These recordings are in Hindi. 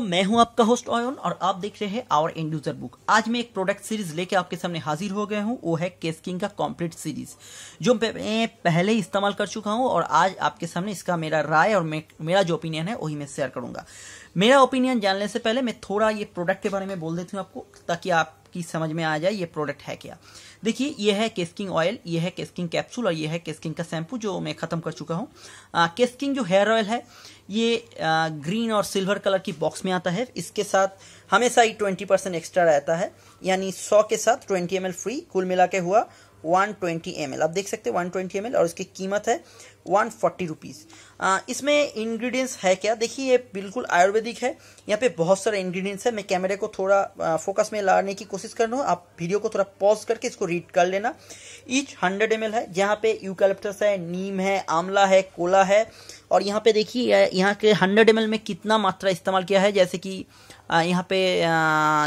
मैं हूं आपका होस्ट ऑयन और आप देख रहे हैं आवर एंड यूजर बुक आज मैं एक प्रोडक्ट सीरीज लेके आपके सामने हाजिर हो गया हूं वो है केसकिंग का कंप्लीट सीरीज जो मैं पहले इस्तेमाल कर चुका हूं और आज आपके सामने इसका मेरा राय और मेरा जो ओपिनियन है वही मैं शेयर करूंगा मेरा ओपिनियन जानने से पहले मैं थोड़ा ये प्रोडक्ट के बारे में बोल देती हूँ आपको ताकि आपकी समझ में आ जाए ये प्रोडक्ट है क्या देखिए ये है केस्किंग ऑयल ये है केस्किंग कैप्सूल और ये है केस्किंग का शैम्पू जो मैं ख़त्म कर चुका हूँ केस्किंग जो हेयर ऑयल है ये आ, ग्रीन और सिल्वर कलर की बॉक्स में आता है इसके साथ हमेशा ही ट्वेंटी परसेंट एक्स्ट्रा रहता है यानी सौ के साथ ट्वेंटी एम फ्री कुल मिला के हुआ वन ट्वेंटी एम आप देख सकते हैं वन ट्वेंटी एम और इसकी कीमत है वन फोर्टी रुपीज़ इसमें इंग्रेडिएंट्स है क्या देखिए ये बिल्कुल आयुर्वेदिक है यहाँ पे बहुत सारे इंग्रेडिएंट्स है मैं कैमरे को थोड़ा फोकस में लाने की कोशिश कर रहा हूँ आप वीडियो को थोड़ा पॉज करके इसको रीड कर लेना ईच हंड्रेड एम है जहाँ पे यूकेलिप्टस है नीम है आंवला है कोला है और यहाँ पे देखिए यहाँ के हंड्रेड एम में कितना मात्रा इस्तेमाल किया है जैसे कि यहाँ पे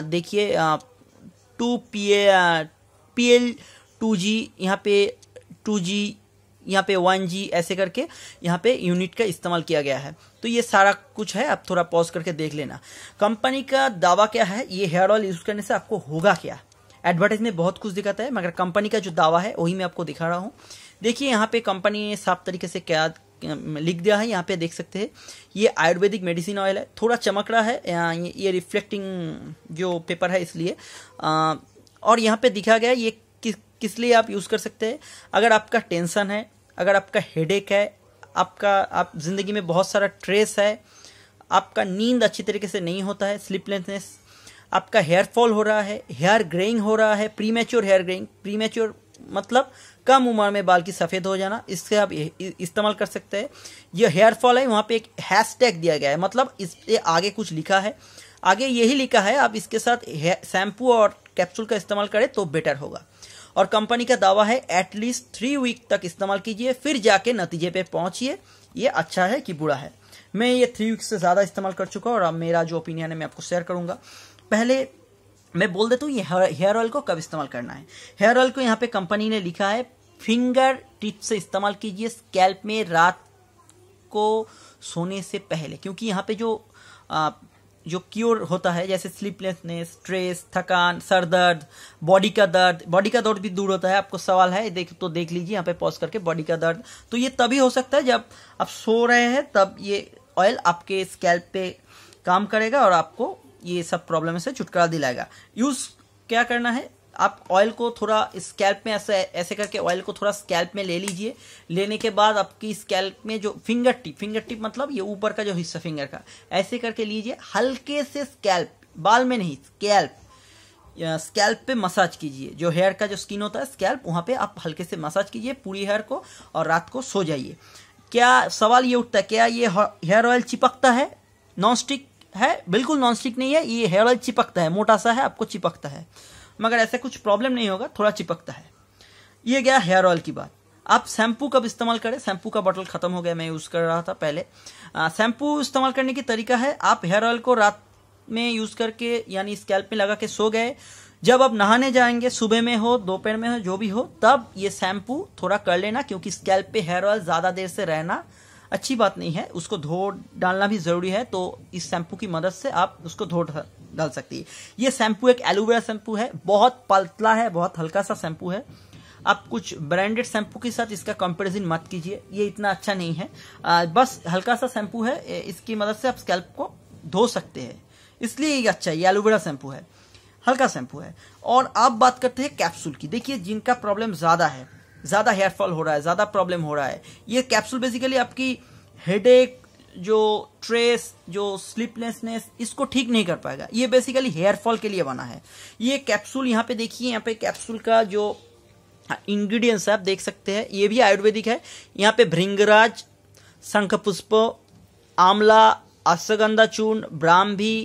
देखिए two P A P L two G यहाँ पे टू जी यहाँ पे वन जी ऐसे करके यहाँ पे यूनिट का इस्तेमाल किया गया है तो ये सारा कुछ है आप थोड़ा पॉज करके देख लेना कंपनी का दावा क्या है ये हेयर ऑयल यूज करने से आपको होगा क्या एडवर्टाइज में बहुत कुछ दिखाता है मगर कंपनी का जो दावा है वही मैं आपको दिखा रहा हूँ देखिए यहाँ पे कंपनी ने साफ तरीके से क्या लिख दिया है यहाँ पे देख सकते हैं ये आयुर्वेदिक मेडिसिन ऑयल है थोड़ा चमक रहा है ये रिफ्लेक्टिंग जो पेपर है इसलिए और यहाँ पे दिखा गया ये किस लिए आप यूज़ कर सकते हैं अगर आपका टेंशन है अगर आपका हेडेक है आपका आप ज़िंदगी में बहुत सारा ट्रेस है आपका नींद अच्छी तरीके से नहीं होता है स्लीपलेसनेस आपका हेयर फॉल हो रहा है हेयर ग्रेइंग हो रहा है premature hair greying premature मतलब कम उम्र में बाल की सफ़ेद हो जाना इससे आप इस्तेमाल कर सकते हैं यह हेयर फॉल है वहाँ पे एक हैशटैग दिया गया है मतलब इस पे आगे कुछ लिखा है आगे यही लिखा है आप इसके साथ शैम्पू और कैप्सूल का इस्तेमाल करें तो बेटर होगा और कंपनी का दावा है एटलीस्ट थ्री वीक तक इस्तेमाल कीजिए फिर जाके नतीजे पे पहुंचिए ये अच्छा है कि बुरा है मैं ये थ्री वीक से ज़्यादा इस्तेमाल कर चुका हूँ और अब मेरा जो ओपिनियन है मैं आपको शेयर करूंगा पहले मैं बोल देता हूँ ये हेयर ऑयल को कब इस्तेमाल करना है हेयर ऑयल को यहाँ पे कंपनी ने लिखा है फिंगर टिप से इस्तेमाल कीजिए स्कैल्प में रात को सोने से पहले क्योंकि यहाँ पे जो जो क्योर होता है जैसे स्लीपलेसनेस स्ट्रेस थकान सर दर्द बॉडी का दर्द बॉडी का दर्द भी दूर होता है आपको सवाल है देख तो देख लीजिए यहाँ पे पॉज करके बॉडी का दर्द तो ये तभी हो सकता है जब आप सो रहे हैं तब ये ऑयल आपके स्कैल्प पे काम करेगा और आपको ये सब प्रॉब्लम से छुटकारा दिलाएगा यूज़ क्या करना है आप ऑयल को थोड़ा स्कैल्प में ऐसे ऐसे करके ऑयल को थोड़ा स्कैल्प में ले लीजिए लेने के बाद आपकी स्कैल्प में जो फिंगर टिप फिंगर टिप मतलब ये ऊपर का जो हिस्सा फिंगर का ऐसे करके लीजिए हल्के से स्कैल्प बाल में नहीं स्कैल्प स्कैल्प पे मसाज कीजिए जो हेयर का जो स्किन होता है स्कैल्प वहाँ पे आप हल्के से मसाज कीजिए पूरी हेयर को और रात को सो जाइए क्या सवाल ये उठता है क्या ये हेयर ऑयल चिपकता है नॉन स्टिक है बिल्कुल नॉन स्टिक नहीं है ये हेयर ऑयल चिपकता है मोटा सा है आपको चिपकता है मगर ऐसे कुछ प्रॉब्लम नहीं होगा थोड़ा चिपकता है ये गया हेयर ऑयल की बात आप शैम्पू कब इस्तेमाल करें शैम्पू का बॉटल खत्म हो गया मैं यूज़ कर रहा था पहले शैम्पू इस्तेमाल करने की तरीका है आप हेयर ऑयल को रात में यूज़ करके यानी स्कैल्प में लगा के सो गए जब आप नहाने जाएंगे सुबह में हो दोपहर में हो जो भी हो तब ये शैम्पू थोड़ा कर लेना क्योंकि स्कैल्प पे हेयर ऑयल ज़्यादा देर से रहना अच्छी बात नहीं है उसको धो डालना भी ज़रूरी है तो इस शैम्पू की मदद से आप उसको धो डाल सकती है ये शैम्पू एक एलोवेरा शैम्पू है बहुत पतला है बहुत हल्का सा शैम्पू है आप कुछ ब्रांडेड शैम्पू के साथ इसका कंपैरिजन मत कीजिए ये इतना अच्छा नहीं है आ, बस हल्का सा शैम्पू है इसकी मदद से आप स्कैल्प को धो सकते हैं इसलिए ये अच्छा है ये एलोवेरा शैम्पू है हल्का शैम्पू है और आप बात करते हैं कैप्सूल की देखिए जिनका प्रॉब्लम ज़्यादा है ज़्यादा हेयरफॉल हो रहा है ज़्यादा प्रॉब्लम हो रहा है ये कैप्सूल बेसिकली आपकी हेडेक जो ट्रेस जो स्लिपलेसनेस इसको ठीक नहीं कर पाएगा ये बेसिकली हेयर फॉल के लिए बना है ये कैप्सूल यहाँ पे देखिए यहाँ पे कैप्सूल का जो इंग्रेडिएंट्स आप देख सकते हैं ये भी आयुर्वेदिक है यहाँ पे भृंगराज शंख पुष्प आंवला अश्वगंधा चूर्ण ब्राह्मी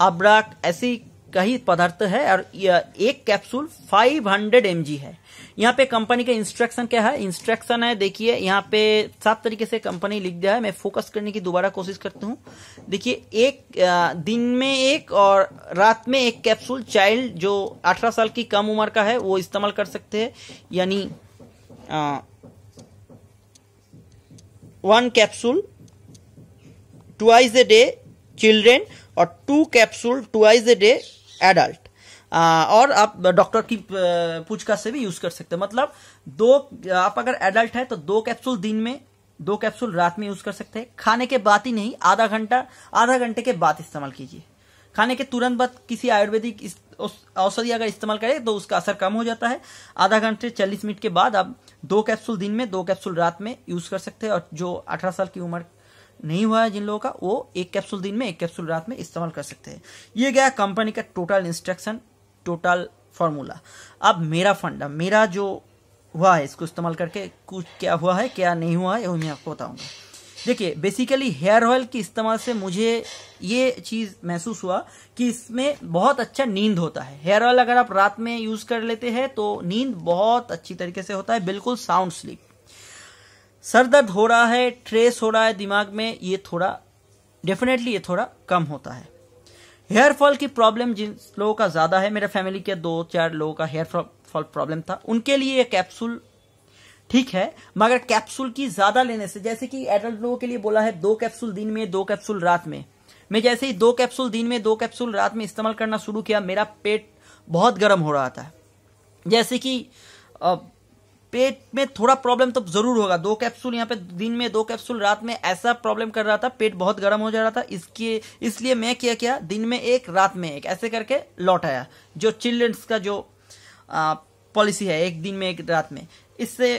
अब्राक ऐसी का ही पदार्थ है और एक कैप्सूल 500 हंड्रेड है यहाँ पे कंपनी का इंस्ट्रक्शन क्या है इंस्ट्रक्शन है देखिए यहाँ पे सात तरीके से कंपनी लिख दिया है मैं फोकस करने की दोबारा कोशिश करती हूँ देखिए एक दिन में एक और रात में एक कैप्सूल चाइल्ड जो 18 साल की कम उम्र का है वो इस्तेमाल कर सकते हैं यानी one capsule eyes a day children और two capsule eyes a day adult और आप डॉक्टर की पूछताछ से भी यूज कर सकते हैं मतलब दो आप अगर एडल्ट है तो दो कैप्सूल दिन में दो कैप्सूल रात में यूज कर सकते हैं खाने के बाद ही नहीं आधा घंटा आधा घंटे के बाद इस्तेमाल कीजिए खाने के तुरंत बाद किसी आयुर्वेदिक औषधि अगर इस्तेमाल करें तो उसका असर कम हो जाता है आधा घंटे चालीस मिनट के बाद आप दो कैप्सूल दिन में दो कैप्सूल रात में यूज कर सकते हैं और जो अठारह साल की उम्र नहीं हुआ है जिन लोगों का वो एक कैप्सूल दिन में एक कैप्सूल रात में इस्तेमाल कर सकते हैं ये गया कंपनी का टोटल इंस्ट्रक्शन टोटल फार्मूला अब मेरा फंड मेरा जो हुआ है इसको इस्तेमाल करके कुछ क्या हुआ है क्या नहीं हुआ है वो मैं आपको बताऊंगा देखिए बेसिकली हेयर ऑयल के इस्तेमाल से मुझे ये चीज़ महसूस हुआ कि इसमें बहुत अच्छा नींद होता है हेयर ऑयल अगर आप रात में यूज़ कर लेते हैं तो नींद बहुत अच्छी तरीके से होता है बिल्कुल साउंड स्लीप सर दर्द हो रहा है ट्रेस हो रहा है दिमाग में ये थोड़ा डेफिनेटली ये थोड़ा कम होता है हेयर फॉल की प्रॉब्लम जिन लोगों का ज़्यादा है मेरे फैमिली के दो चार लोगों का हेयर फॉल प्रॉब्लम था उनके लिए ये कैप्सूल ठीक है मगर कैप्सूल की ज़्यादा लेने से जैसे कि एडल्ट लोगों के लिए बोला है दो कैप्सूल दिन में दो कैप्सूल रात में मैं जैसे ही दो कैप्सूल दिन में दो कैप्सूल रात में इस्तेमाल करना शुरू किया मेरा पेट बहुत गर्म हो रहा था जैसे कि पेट में थोड़ा प्रॉब्लम तो जरूर होगा दो कैप्सूल यहाँ पे दिन में दो कैप्सूल रात में ऐसा प्रॉब्लम कर रहा था पेट बहुत गर्म हो जा रहा था इसके इसलिए मैं क्या किया दिन में एक रात में एक ऐसे करके लौट आया जो चिल्ड्रंस का जो पॉलिसी है एक दिन में एक रात में इससे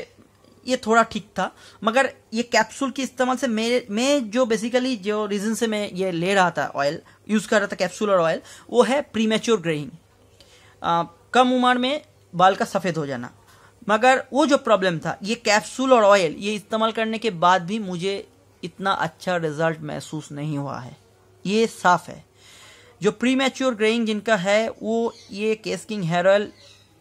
ये थोड़ा ठीक था मगर ये कैप्सूल के इस्तेमाल से मेरे मैं जो बेसिकली जो रीज़न से मैं ये ले रहा था ऑयल यूज़ कर रहा था कैप्सूल और ऑयल वो है प्रीमेच्योर ग्रेइंग कम उम्र में बाल का सफ़ेद हो जाना मगर वो जो प्रॉब्लम था ये कैप्सूल और ऑयल ये इस्तेमाल करने के बाद भी मुझे इतना अच्छा रिजल्ट महसूस नहीं हुआ है ये साफ है जो प्री मैच्योर ग्रेइंग जिनका है वो ये केसकिंग हेरल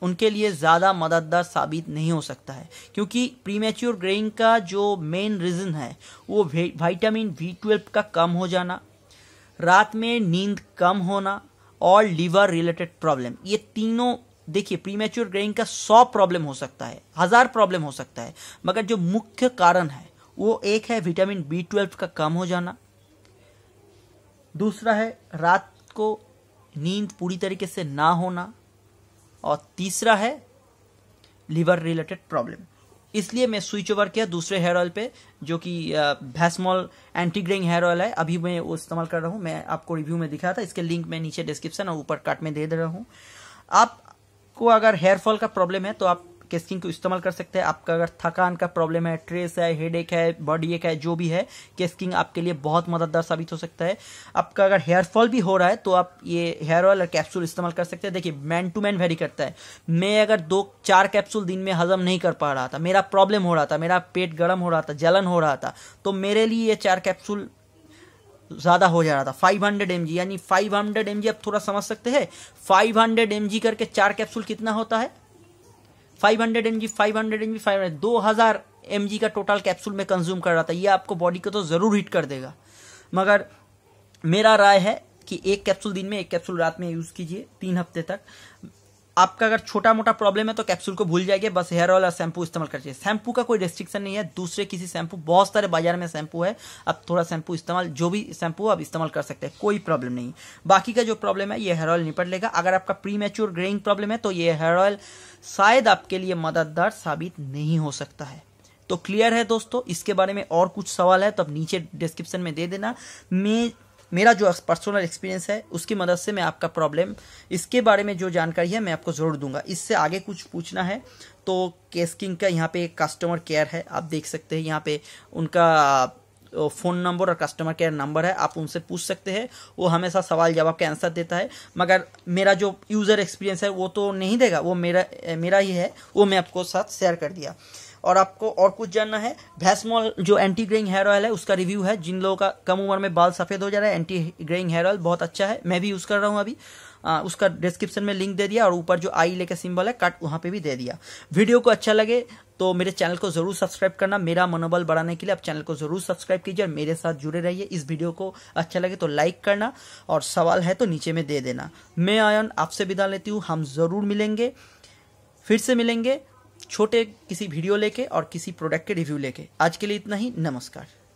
उनके लिए ज़्यादा मददगार साबित नहीं हो सकता है क्योंकि प्री मैच्योर ग्रेइंग का जो मेन रीज़न है वो वाइटामिन वी ट्वेल्व का कम हो जाना रात में नींद कम होना और लीवर रिलेटेड प्रॉब्लम ये तीनों देखिए प्रीमेच्योर ग्रेइंग का सौ प्रॉब्लम हो सकता है हजार प्रॉब्लम हो सकता है मगर जो मुख्य कारण है वो एक है विटामिन बी ट्वेल्व का कम हो जाना दूसरा है रात को नींद पूरी तरीके से ना होना और तीसरा है लीवर रिलेटेड प्रॉब्लम इसलिए मैं स्विच ओवर किया दूसरे हेयर ऑयल पे जो कि भैसमॉल एंटी ग्रेइंग हेयर ऑयल है अभी मैं वो इस्तेमाल कर रहा हूँ मैं आपको रिव्यू में दिखाया था इसके लिंक मैं नीचे डिस्क्रिप्शन और ऊपर कार्ट में दे दे रहा हूँ आप आपको अगर हेयर फॉल का प्रॉब्लम है तो आप केसकिंग को इस्तेमाल कर सकते हैं आपका अगर थकान का प्रॉब्लम है ट्रेस है हेड एक है बॉडी एक है जो भी है केसकिंग आपके लिए बहुत मददगार साबित हो सकता है आपका अगर हेयर फॉल भी हो रहा है तो आप ये हेयर ऑयल और कैप्सूल इस्तेमाल कर सकते हैं देखिए मैन टू मैन वेरी करता है मैं अगर दो चार कैप्सूल दिन में हजम नहीं कर पा रहा था मेरा प्रॉब्लम हो रहा था मेरा पेट गर्म हो रहा था जलन हो रहा था तो मेरे लिए ये चार कैप्सूल ज़्यादा हो जा रहा था 500 हंड्रेड एम यानी 500 हंड्रेड एम आप थोड़ा समझ सकते हैं 500 हंड्रेड एम करके चार कैप्सूल कितना होता है 500 hundred M G five hundred M G five दो हजार एम का टोटल कैप्सूल में कंज्यूम कर रहा था ये आपको बॉडी को तो ज़रूर हिट कर देगा मगर मेरा राय है कि एक कैप्सूल दिन में एक कैप्सूल रात में यूज़ कीजिए तीन हफ्ते तक आपका अगर छोटा मोटा प्रॉब्लम है तो कैप्सूल को भूल जाएगा बस हेयर ऑयल और शैम्पू इस्तेमाल कर शैम्पू का कोई रेस्ट्रिक्शन नहीं है दूसरे किसी शैम्पू बहुत सारे बाजार में शैम्पू है आप थोड़ा शैम्पू इस्तेमाल जो भी शैम्पू आप इस्तेमाल कर सकते हैं कोई प्रॉब्लम नहीं बाकी का जो प्रॉब्लम है ये हेयर ऑयल निपट लेगा अगर आपका प्री मेच्योर ग्रेइंग प्रॉब्लम है तो ये हेयर ऑयल शायद आपके लिए मददगार साबित नहीं हो सकता है तो क्लियर है दोस्तों इसके बारे में और कुछ सवाल है तो आप नीचे डिस्क्रिप्शन में दे देना मैं मेरा जो पर्सनल एक्सपीरियंस है उसकी मदद से मैं आपका प्रॉब्लम इसके बारे में जो जानकारी है मैं आपको ज़रूर दूंगा इससे आगे कुछ पूछना है तो केस किंग का यहाँ पे कस्टमर केयर है आप देख सकते हैं यहाँ पे उनका फ़ोन नंबर और कस्टमर केयर नंबर है आप उनसे पूछ सकते हैं वो हमेशा सवाल जवाब के आंसर देता है मगर मेरा जो यूज़र एक्सपीरियंस है वो तो नहीं देगा वो मेरा मेरा ही है वो मैं आपको साथ शेयर कर दिया और आपको और कुछ जानना है भैसमॉल जो एंटी ग्रेइंग हेयर ऑयल है उसका रिव्यू है जिन लोगों का कम उम्र में बाल सफेद हो जा रहा है एंटी ग्रेइंग हेयर ऑयल बहुत अच्छा है मैं भी यूज़ कर रहा हूँ अभी आ, उसका डिस्क्रिप्शन में लिंक दे दिया और ऊपर जो आई लेके सिंबल है कट वहाँ पे भी दे दिया वीडियो को अच्छा लगे तो मेरे चैनल को जरूर सब्सक्राइब करना मेरा मनोबल बढ़ाने के लिए आप चैनल को जरूर सब्सक्राइब कीजिए और मेरे साथ जुड़े रहिए इस वीडियो को अच्छा लगे तो लाइक करना और सवाल है तो नीचे में दे देना मैं आयन आपसे विदा लेती हूँ हम जरूर मिलेंगे फिर से मिलेंगे छोटे किसी वीडियो लेके और किसी प्रोडक्ट के रिव्यू लेके आज के लिए इतना ही नमस्कार